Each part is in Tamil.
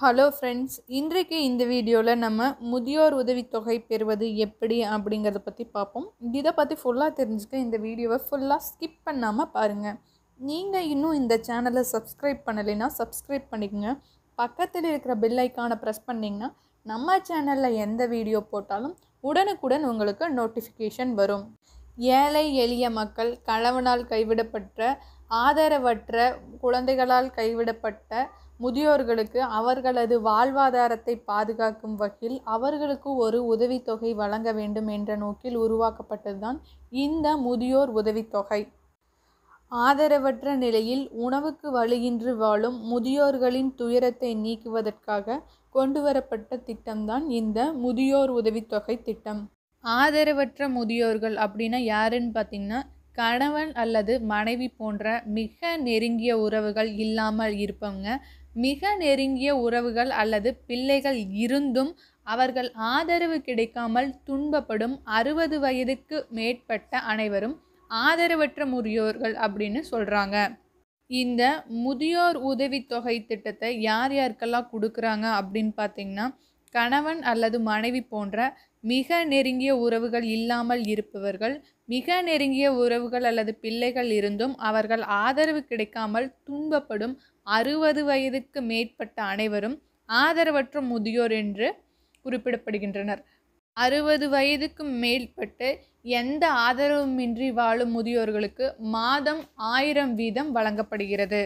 ஹலோ ஃப்ரெண்ட்ஸ் இன்றைக்கு இந்த வீடியோவில் நம்ம முதியோர் உதவித்தொகை பெறுவது எப்படி அப்படிங்கிறத பற்றி பார்ப்போம் இதை பற்றி ஃபுல்லாக தெரிஞ்சுக்க இந்த வீடியோவை ஃபுல்லாக ஸ்கிப் பண்ணாமல் பாருங்கள் நீங்கள் இன்னும் இந்த சேனலை சப்ஸ்கிரைப் பண்ணலைன்னா சப்ஸ்கிரைப் பண்ணிக்கோங்க பக்கத்தில் இருக்கிற பெல் ஐக்கானை ப்ரெஸ் பண்ணிங்கன்னா நம்ம சேனலில் எந்த வீடியோ போட்டாலும் உடனுக்குடன் உங்களுக்கு நோட்டிஃபிகேஷன் வரும் ஏழை எளிய மக்கள் கணவனால் கைவிடப்பட்ட ஆதரவற்ற குழந்தைகளால் கைவிடப்பட்ட முதியோர்களுக்கு அவர்களது வாழ்வாதாரத்தை பாதுகாக்கும் வகையில் அவர்களுக்கு ஒரு உதவித்தொகை வழங்க வேண்டும் என்ற நோக்கில் உருவாக்கப்பட்டதுதான் இந்த முதியோர் உதவித்தொகை ஆதரவற்ற நிலையில் உணவுக்கு வழியின்றி வாழும் முதியோர்களின் துயரத்தை நீக்குவதற்காக கொண்டு வரப்பட்ட திட்டம்தான் இந்த முதியோர் உதவித்தொகை திட்டம் ஆதரவற்ற முதியோர்கள் அப்படின்னா யாருன்னு பார்த்திங்கன்னா கணவன் அல்லது மனைவி போன்ற மிக நெருங்கிய உறவுகள் இல்லாமல் இருப்பவங்க மிக நெருங்கிய உறவுகள் அல்லது பிள்ளைகள் இருந்தும் அவர்கள் ஆதரவு கிடைக்காமல் துன்பப்படும் அறுபது வயதுக்கு மேற்பட்ட அனைவரும் ஆதரவற்ற முறையோர்கள் அப்படின்னு சொல்கிறாங்க இந்த முதியோர் உதவித்தொகை திட்டத்தை யார் யாருக்கெல்லாம் கொடுக்குறாங்க அப்படின்னு பார்த்திங்கன்னா கணவன் அல்லது மனைவி போன்ற மிக நெருங்கிய உறவுகள் இல்லாமல் இருப்பவர்கள் மிக நெருங்கிய உறவுகள் அல்லது பிள்ளைகள் இருந்தும் அவர்கள் ஆதரவு கிடைக்காமல் துன்பப்படும் அறுபது வயதுக்கு மேற்பட்ட அனைவரும் ஆதரவற்ற முதியோர் என்று குறிப்பிடப்படுகின்றனர் அறுபது வயதுக்கு மேற்பட்டு எந்த ஆதரவுமின்றி வாழும் முதியோர்களுக்கு மாதம் ஆயிரம் வீதம் வழங்கப்படுகிறது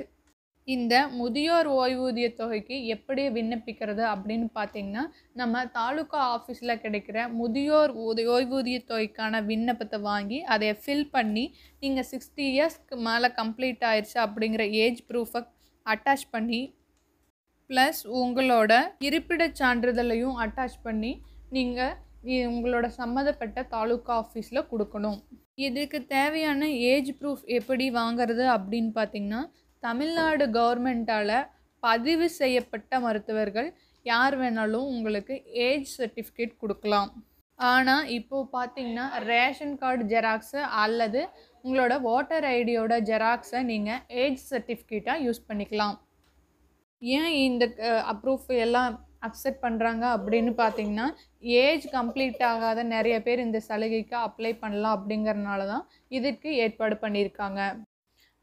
இந்த முதியோர் ஓய்வூதிய தொகைக்கு எப்படி விண்ணப்பிக்கிறது அப்படின்னு பார்த்தீங்கன்னா நம்ம தாலுகா ஆஃபீஸில் கிடைக்கிற முதியோர் ஓய்வூதிய தொகைக்கான விண்ணப்பத்தை வாங்கி அதை ஃபில் பண்ணி நீங்கள் சிக்ஸ்டி இயர்ஸ்க்கு மேலே கம்ப்ளீட் ஆயிடுச்சு அப்படிங்கிற ஏஜ் ப்ரூஃபை அட்டாச் பண்ணி ப்ளஸ் உங்களோட இருப்பிடச் சான்றிதழையும் அட்டாச் பண்ணி நீங்கள் உங்களோட சம்மந்தப்பட்ட தாலுக்கா ஆஃபீஸில் கொடுக்கணும் இதுக்கு தேவையான ஏஜ் ப்ரூஃப் எப்படி வாங்கிறது அப்படின்னு பார்த்தீங்கன்னா தமிழ்நாடு கவர்மெண்ட்டால் பதிவு செய்யப்பட்ட மருத்துவர்கள் யார் வேணாலும் உங்களுக்கு ஏஜ் சர்டிஃபிகேட் கொடுக்கலாம் ஆனால் இப்போது பார்த்தீங்கன்னா ரேஷன் கார்டு ஜெராக்ஸு அல்லது உங்களோட ஓட்டர் ஐடியோட ஜெராக்ஸை நீங்கள் ஏஜ் சர்டிஃபிகேட்டாக யூஸ் பண்ணிக்கலாம் ஏன் இந்த அப்ரூஃப் எல்லாம் அக்செப்ட் பண்ணுறாங்க அப்படின்னு பார்த்தீங்கன்னா ஏஜ் கம்ப்ளீட் ஆகாத நிறைய பேர் இந்த சலுகைக்கு அப்ளை பண்ணலாம் அப்படிங்கிறனால தான் இதுக்கு ஏற்பாடு பண்ணியிருக்காங்க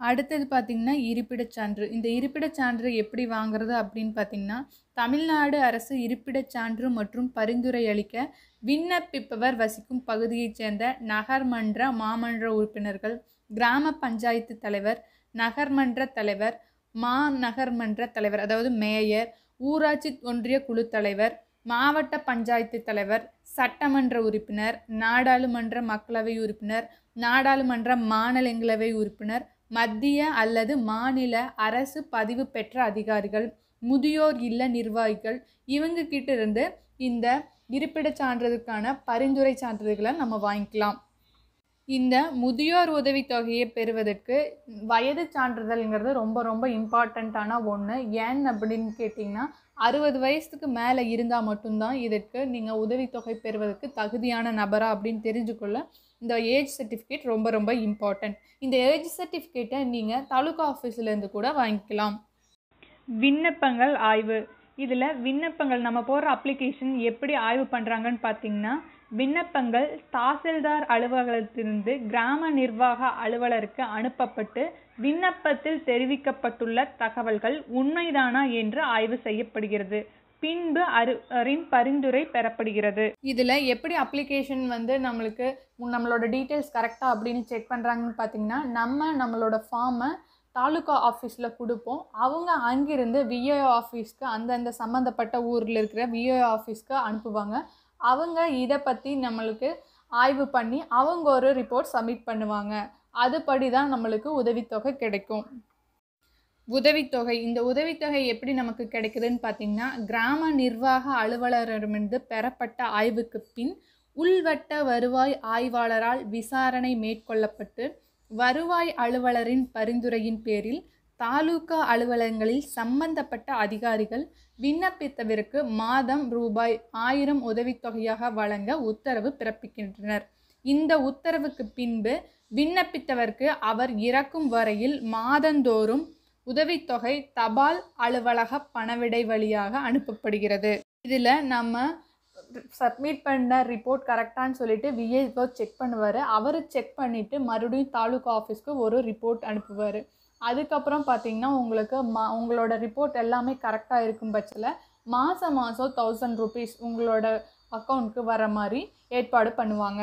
அடுத்தது பார்த்திங்கன்னா இருப்பிடச் சான்று இந்த இருப்பிடச் சான்று எப்படி வாங்குறது அப்படின்னு பார்த்திங்கன்னா தமிழ்நாடு அரசு இருப்பிடச் சான்று மற்றும் பரிந்துரை அளிக்க விண்ணப்பிப்பவர் வசிக்கும் பகுதியைச் சேர்ந்த நகர்மன்ற மாமன்ற உறுப்பினர்கள் கிராம பஞ்சாயத்து தலைவர் நகர்மன்ற தலைவர் மா நகர்மன்ற தலைவர் அதாவது மேயர் ஊராட்சி ஒன்றிய குழு தலைவர் மாவட்ட பஞ்சாயத்து தலைவர் சட்டமன்ற உறுப்பினர் நாடாளுமன்ற மக்களவை உறுப்பினர் நாடாளுமன்ற மாநிலங்களவை உறுப்பினர் மத்திய அல்லது மாநில அரசு பதிவு பெற்ற அதிகாரிகள் முதியோர் இல்ல நிர்வாகிகள் இவங்க கிட்ட இருந்து இந்த இருப்பிட சான்றிதழுக்கான பரிந்துரை சான்றிதழ்களை நம்ம வாங்கிக்கலாம் இந்த முதியோர் உதவித்தொகையை பெறுவதற்கு வயது சான்றிதழ்ங்கிறது ரொம்ப ரொம்ப இம்பார்ட்டண்ட்டான ஒன்று ஏன் அப்படின்னு கேட்டிங்கன்னா அறுபது வயசுக்கு மேலே இருந்தால் மட்டும்தான் இதற்கு நீங்கள் உதவித்தொகை பெறுவதற்கு தகுதியான நபரா அப்படின்னு தெரிஞ்சுக்கொள்ள இந்த ஏஜ் சர்டிஃபிகேட் ரொம்ப ரொம்ப இம்பார்ட்டண்ட் இந்த ஏஜ் சர்டிஃபிகேட்டை நீங்கள் தாலுகா ஆஃபீஸ்லேருந்து கூட வாங்கிக்கலாம் விண்ணப்பங்கள் ஆய்வு இதில் விண்ணப்பங்கள் நம்ம போகிற அப்ளிகேஷன் எப்படி ஆய்வு பண்ணுறாங்கன்னு பார்த்தீங்கன்னா விண்ணப்பங்கள் தாசில்தார் அலுவலகத்திலிருந்து கிராம நிர்வாக அலுவலருக்கு அனுப்பப்பட்டு விண்ணப்பத்தில் தெரிவிக்கப்பட்டுள்ள தகவல்கள் உண்மைதானா என்று ஆய்வு செய்யப்படுகிறது பின்பு அறிஞரின் பரிந்துரை பெறப்படுகிறது இதில் எப்படி அப்ளிகேஷன் வந்து நம்மளுக்கு நம்மளோட டீட்டெயில்ஸ் கரெக்டாக அப்படின்னு செக் பண்ணுறாங்கன்னு பார்த்தீங்கன்னா நம்ம நம்மளோட ஃபார்மை தாலுகா ஆஃபீஸில் கொடுப்போம் அவங்க அங்கிருந்து விஏஓ ஆஃபீஸ்க்கு அந்தந்த சம்மந்தப்பட்ட ஊரில் இருக்கிற விஏஓ ஆஃபீஸ்க்கு அனுப்புவாங்க அவங்க இதை பற்றி நம்மளுக்கு ஆய்வு பண்ணி அவங்க ஒரு ரிப்போர்ட் சப்மிட் பண்ணுவாங்க அதுபடி தான் நம்மளுக்கு உதவித்தொகை கிடைக்கும் உதவித்தொகை இந்த உதவித்தொகை எப்படி நமக்கு கிடைக்குதுன்னு பார்த்திங்கன்னா கிராம நிர்வாக அலுவலரிடமிருந்து பெறப்பட்ட ஆய்வுக்கு பின் உள்வட்ட வருவாய் ஆய்வாளரால் விசாரணை மேற்கொள்ளப்பட்டு வருவாய் அலுவலரின் பரிந்துரையின் பேரில் தாலுகா அலுவலகங்களில் சம்பந்தப்பட்ட அதிகாரிகள் விண்ணப்பித்தவருக்கு மாதம் ரூபாய் ஆயிரம் உதவித்தொகையாக வழங்க உத்தரவு பிறப்பிக்கின்றனர் இந்த உத்தரவுக்கு பின்பு விண்ணப்பித்தவருக்கு அவர் இறக்கும் வரையில் மாதந்தோறும் உதவித்தொகை தபால் அலுவலக பணவிடை வழியாக அனுப்பப்படுகிறது இதில் நம்ம சப்மிட் பண்ண ரிப்போர்ட் கரெக்டானு சொல்லிட்டு விஏஜ் செக் பண்ணுவார் அவர் செக் பண்ணிவிட்டு மறுபடியும் தாலுகா ஆஃபீஸ்க்கு ஒரு ரிப்போர்ட் அனுப்புவார் அதுக்கப்புறம் பார்த்திங்கன்னா உங்களுக்கு மா உங்களோட ரிப்போர்ட் எல்லாமே கரெக்டாக இருக்கும் பட்சத்தில் மாதம் மாதம் தௌசண்ட் ருபீஸ் உங்களோட அக்கௌண்ட்க்கு வர மாதிரி ஏற்பாடு பண்ணுவாங்க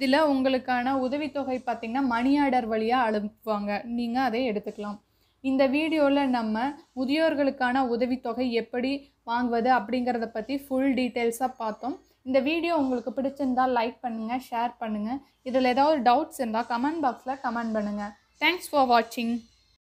இதில் உங்களுக்கான உதவித்தொகை பார்த்திங்கன்னா மணி ஆர்டர் வழியாக அனுப்புவாங்க நீங்கள் அதை எடுத்துக்கலாம் இந்த வீடியோவில் நம்ம முதியோர்களுக்கான உதவித்தொகை எப்படி வாங்குவது அப்படிங்கிறத பற்றி ஃபுல் டீட்டெயில்ஸாக பார்த்தோம் இந்த வீடியோ உங்களுக்கு பிடிச்சிருந்தால் லைக் பண்ணுங்கள் ஷேர் பண்ணுங்கள் இதில் ஏதாவது டவுட்ஸ் இருந்தால் கமெண்ட் பாக்ஸில் கமெண்ட் பண்ணுங்கள் தேங்க்ஸ் ஃபார் வாட்சிங்